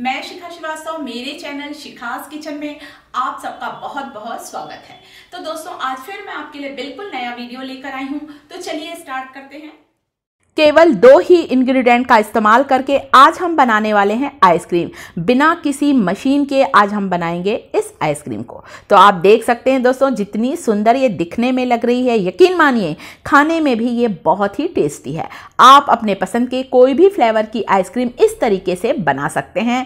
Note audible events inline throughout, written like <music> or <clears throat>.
मैं शिखा श्रीवास्तव मेरे channel शिखास kitchen में आप सबका बहुत बहुत स्वागत है तो दोस्तों आज फिर मैं आपके लिए बिल्कुल नया वीडियो लेकर आई हूँ तो चलिए स्टार्ट करते हैं केवल दो ही इंग्रेडिएंट का इस्तेमाल करके आज हम बनाने वाले हैं आइसक्रीम बिना किसी मशीन के आज हम बनाएंगे इस आइसक्रीम को तो आप देख सकते हैं दोस्तों जितनी सुंदर ये दिखने में लग रही है यकीन मानिए खाने में भी ये बहुत ही टेस्टी है आप अपने पसंद के कोई भी फ्लेवर की आइसक्रीम इस तरीके से बना सकते हैं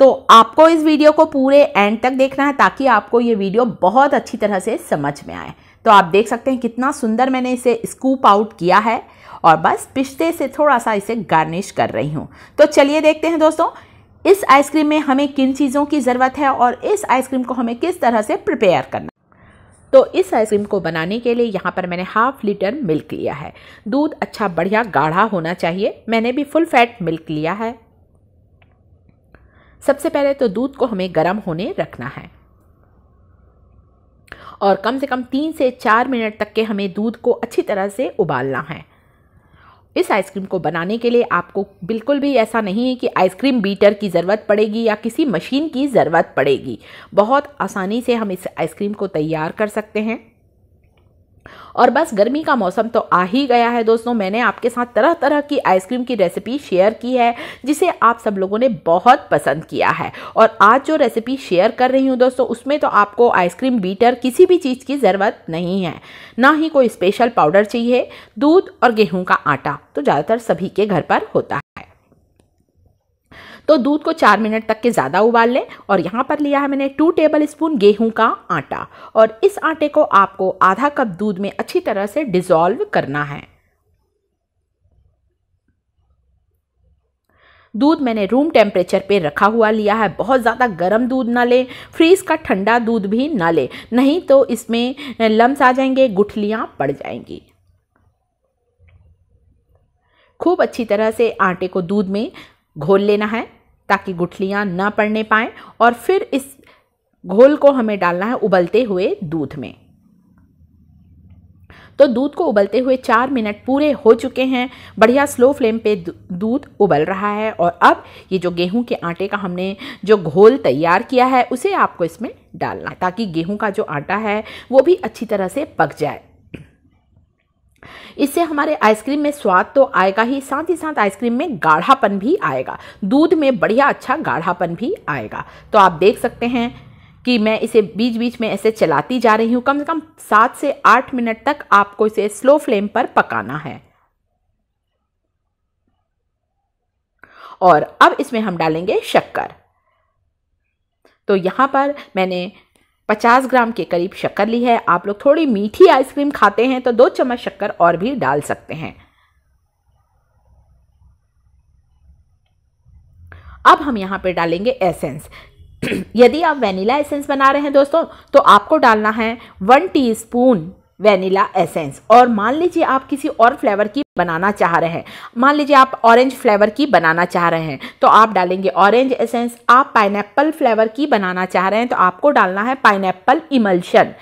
तो आपको इस वीडियो को पूरे एंड तक देखना है ताकि आपको ये वीडियो बहुत अच्छी तरह से समझ में आए तो आप देख सकते हैं कितना सुंदर मैंने इसे स्कूप आउट किया है और बस पिस्ते से थोड़ा सा इसे गार्निश कर रही हूँ तो चलिए देखते हैं दोस्तों इस आइसक्रीम में हमें किन चीज़ों की ज़रूरत है और इस आइसक्रीम को हमें किस तरह से प्रिपेयर करना तो इस आइसक्रीम को बनाने के लिए यहाँ पर मैंने हाफ लीटर मिल्क लिया है दूध अच्छा बढ़िया गाढ़ा होना चाहिए मैंने भी फुल फैट मिल्क लिया है सबसे पहले तो दूध को हमें गर्म होने रखना है और कम से कम तीन से चार मिनट तक के हमें दूध को अच्छी तरह से उबालना है इस आइसक्रीम को बनाने के लिए आपको बिल्कुल भी ऐसा नहीं है कि आइसक्रीम बीटर की ज़रूरत पड़ेगी या किसी मशीन की ज़रूरत पड़ेगी बहुत आसानी से हम इस आइसक्रीम को तैयार कर सकते हैं और बस गर्मी का मौसम तो आ ही गया है दोस्तों मैंने आपके साथ तरह तरह की आइसक्रीम की रेसिपी शेयर की है जिसे आप सब लोगों ने बहुत पसंद किया है और आज जो रेसिपी शेयर कर रही हूँ दोस्तों उसमें तो आपको आइसक्रीम बीटर किसी भी चीज़ की ज़रूरत नहीं है ना ही कोई स्पेशल पाउडर चाहिए दूध और गेहूँ का आटा तो ज़्यादातर सभी के घर पर होता है तो दूध को चार मिनट तक के ज़्यादा उबाल लें और यहाँ पर लिया है मैंने टू टेबल स्पून गेहूँ का आटा और इस आटे को आपको आधा कप दूध में अच्छी तरह से डिज़ोल्व करना है दूध मैंने रूम टेम्परेचर पे रखा हुआ लिया है बहुत ज़्यादा गर्म दूध ना ले फ्रीज़ का ठंडा दूध भी ना ले नहीं तो इसमें लम्स आ जाएंगे गुठलियाँ पड़ जाएंगी खूब अच्छी तरह से आटे को दूध में घोल लेना है ताकि गुठलियाँ ना पड़ने पाएँ और फिर इस घोल को हमें डालना है उबलते हुए दूध में तो दूध को उबलते हुए चार मिनट पूरे हो चुके हैं बढ़िया स्लो फ्लेम पे दूध उबल रहा है और अब ये जो गेहूं के आटे का हमने जो घोल तैयार किया है उसे आपको इसमें डालना है ताकि गेहूं का जो आटा है वो भी अच्छी तरह से पक जाए इससे हमारे आइसक्रीम में स्वाद तो आएगा ही साथ ही साथ आइसक्रीम में गाढ़ापन भी आएगा दूध में बढ़िया अच्छा गाढ़ापन भी आएगा तो आप देख सकते हैं कि मैं इसे बीच बीच में ऐसे चलाती जा रही हूँ कम से कम सात से आठ मिनट तक आपको इसे स्लो फ्लेम पर पकाना है और अब इसमें हम डालेंगे शक्कर तो यहाँ पर मैंने 50 ग्राम के करीब शक्कर ली है आप लोग थोड़ी मीठी आइसक्रीम खाते हैं तो दो चम्मच शक्कर और भी डाल सकते हैं अब हम यहाँ पे डालेंगे एसेंस <clears throat> यदि आप वेनिला एसेंस बना रहे हैं दोस्तों तो आपको डालना है वन टीस्पून वेनिला एसेंस और मान लीजिए आप किसी और फ्लेवर की बनाना चाह रहे हैं मान लीजिए आप ऑरेंज फ्लेवर की बनाना चाह रहे हैं तो आप डालेंगे ऑरेंज एसेंस आप पाइनएप्पल फ्लेवर की बनाना चाह रहे हैं तो आपको डालना है पाइनएप्पल इमल्शन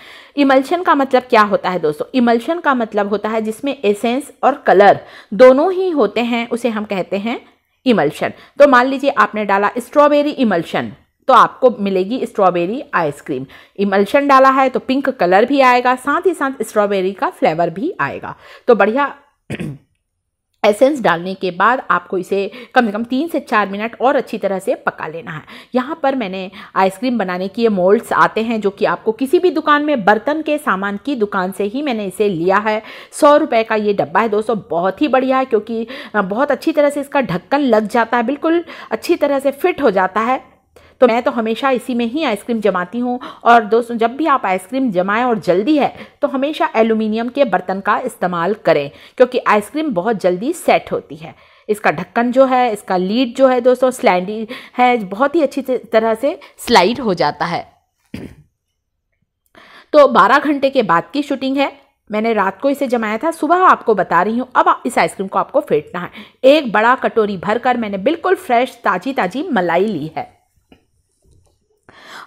इमल्शन का मतलब क्या होता है दोस्तों इमल्शन का मतलब होता है जिसमें एसेंस और कलर दोनों ही होते हैं उसे हम कहते हैं इमल्शन तो मान लीजिए आपने डाला स्ट्रॉबेरी इमल्शन तो आपको मिलेगी स्ट्रॉबेरी आइसक्रीम इमल्शन डाला है तो पिंक कलर भी आएगा साथ ही साथ स्ट्रॉबेरी का फ्लेवर भी आएगा तो बढ़िया <clears throat> एसेंस डालने के बाद आपको इसे कम से कम तीन से चार मिनट और अच्छी तरह से पका लेना है यहाँ पर मैंने आइसक्रीम बनाने के ये मोल्ड्स आते हैं जो कि आपको किसी भी दुकान में बर्तन के सामान की दुकान से ही मैंने इसे लिया है सौ रुपये का ये डब्बा है दोस्तों बहुत ही बढ़िया है क्योंकि बहुत अच्छी तरह से इसका ढक्कन लग जाता है बिल्कुल अच्छी तरह से फिट हो जाता है तो मैं तो हमेशा इसी में ही आइसक्रीम जमाती हूँ और दोस्तों जब भी आप आइसक्रीम जमाएं और जल्दी है तो हमेशा एलुमिनियम के बर्तन का इस्तेमाल करें क्योंकि आइसक्रीम बहुत जल्दी सेट होती है इसका ढक्कन जो है इसका लीड जो है दोस्तों स्लैंडी है बहुत ही अच्छी तरह से स्लाइड हो जाता है तो 12 घंटे के बाद की शूटिंग है मैंने रात को इसे जमाया था सुबह आपको बता रही हूँ अब इस आइसक्रीम को आपको फेंटना है एक बड़ा कटोरी भरकर मैंने बिल्कुल फ्रेश ताज़ी ताज़ी मलाई ली है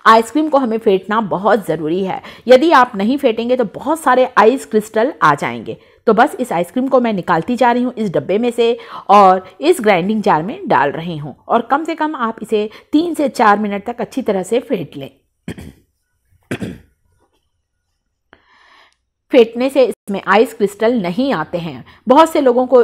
आइसक्रीम को हमें फेंटना बहुत ज़रूरी है यदि आप नहीं फेंटेंगे तो बहुत सारे आइस क्रिस्टल आ जाएंगे तो बस इस आइसक्रीम को मैं निकालती जा रही हूँ इस डब्बे में से और इस ग्राइंडिंग जार में डाल रही हूँ और कम से कम आप इसे तीन से चार मिनट तक अच्छी तरह से फेंट लें <clears throat> फेंटने से इसमें आइस क्रिस्टल नहीं आते हैं बहुत से लोगों को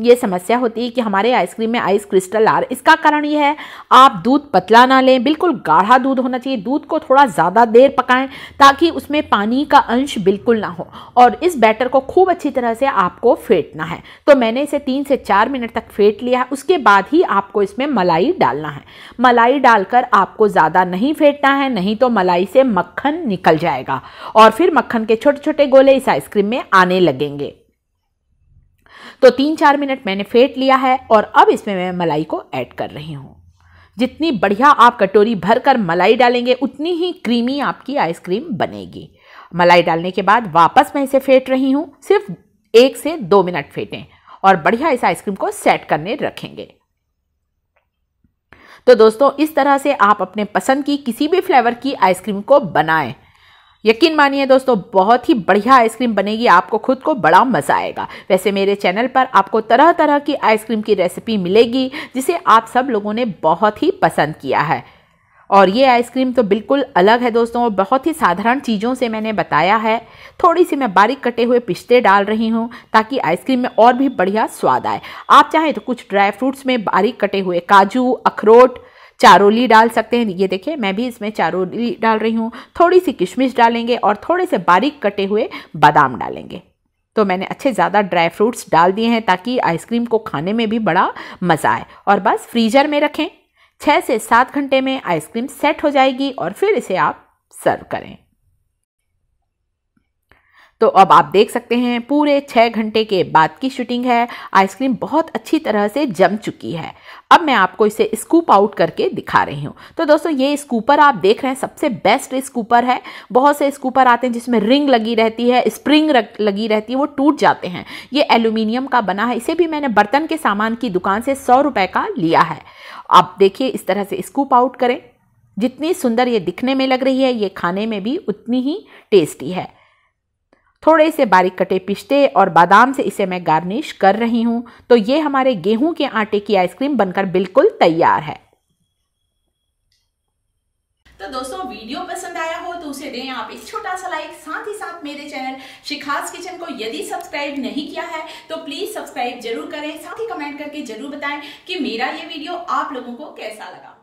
ये समस्या होती है कि हमारे आइसक्रीम में आइस क्रिस्टल आ रहा है इसका कारण ये है आप दूध पतला ना लें बिल्कुल गाढ़ा दूध होना चाहिए दूध को थोड़ा ज़्यादा देर पकाएं ताकि उसमें पानी का अंश बिल्कुल ना हो और इस बैटर को खूब अच्छी तरह से आपको फेंटना है तो मैंने इसे तीन से चार मिनट तक फेंट लिया है उसके बाद ही आपको इसमें मलाई डालना है मलाई डालकर आपको ज़्यादा नहीं फेंटना है नहीं तो मलाई से मक्खन निकल जाएगा और फिर मक्खन के छोटे छोटे गोले इस आइसक्रीम में आने लगेंगे तो तीन चार मिनट मैंने फेंट लिया है और अब इसमें मैं मलाई को ऐड कर रही हूँ जितनी बढ़िया आप कटोरी भर कर मलाई डालेंगे उतनी ही क्रीमी आपकी आइसक्रीम बनेगी मलाई डालने के बाद वापस मैं इसे फेंट रही हूँ सिर्फ एक से दो मिनट फेंटें और बढ़िया इस आइसक्रीम को सेट करने रखेंगे तो दोस्तों इस तरह से आप अपने पसंद की किसी भी फ्लेवर की आइसक्रीम को बनाएं यकीन मानिए दोस्तों बहुत ही बढ़िया आइसक्रीम बनेगी आपको खुद को बड़ा मज़ा आएगा वैसे मेरे चैनल पर आपको तरह तरह की आइसक्रीम की रेसिपी मिलेगी जिसे आप सब लोगों ने बहुत ही पसंद किया है और ये आइसक्रीम तो बिल्कुल अलग है दोस्तों बहुत ही साधारण चीज़ों से मैंने बताया है थोड़ी सी मैं बारीक कटे हुए पिस्ते डाल रही हूँ ताकि आइसक्रीम में और भी बढ़िया स्वाद आए आप चाहें तो कुछ ड्राई फ्रूट्स में बारीक कटे हुए काजू अखरोट चारोली डाल सकते हैं ये देखिए मैं भी इसमें चारोली डाल रही हूँ थोड़ी सी किशमिश डालेंगे और थोड़े से बारीक कटे हुए बादाम डालेंगे तो मैंने अच्छे ज़्यादा ड्राई फ्रूट्स डाल दिए हैं ताकि आइसक्रीम को खाने में भी बड़ा मज़ा आए और बस फ्रीजर में रखें छः से सात घंटे में आइसक्रीम सेट हो जाएगी और फिर इसे आप सर्व करें तो अब आप देख सकते हैं पूरे छः घंटे के बाद की शूटिंग है आइसक्रीम बहुत अच्छी तरह से जम चुकी है अब मैं आपको इसे स्कूप आउट करके दिखा रही हूँ तो दोस्तों ये स्कूपर आप देख रहे हैं सबसे बेस्ट स्कूपर है बहुत से स्कूपर आते हैं जिसमें रिंग लगी रहती है स्प्रिंग लगी रहती है वो टूट जाते हैं ये एल्यूमिनियम का बना है इसे भी मैंने बर्तन के सामान की दुकान से सौ रुपये का लिया है आप देखिए इस तरह से स्कूप आउट करें जितनी सुंदर ये दिखने में लग रही है ये खाने में भी उतनी ही टेस्टी है थोड़े से बारीक कटे पिस्ते और बादाम से इसे मैं गार्निश कर रही हूँ तो ये हमारे गेहूं के आटे की आइसक्रीम बनकर बिल्कुल तैयार है तो दोस्तों वीडियो पसंद आया हो तो उसे दें आप एक छोटा सा लाइक साथ ही साथ मेरे चैनल शिखास किचन को यदि सब्सक्राइब नहीं किया है तो प्लीज सब्सक्राइब जरूर करें साथ ही कमेंट करके जरूर बताएं कि मेरा ये वीडियो आप लोगों को कैसा लगा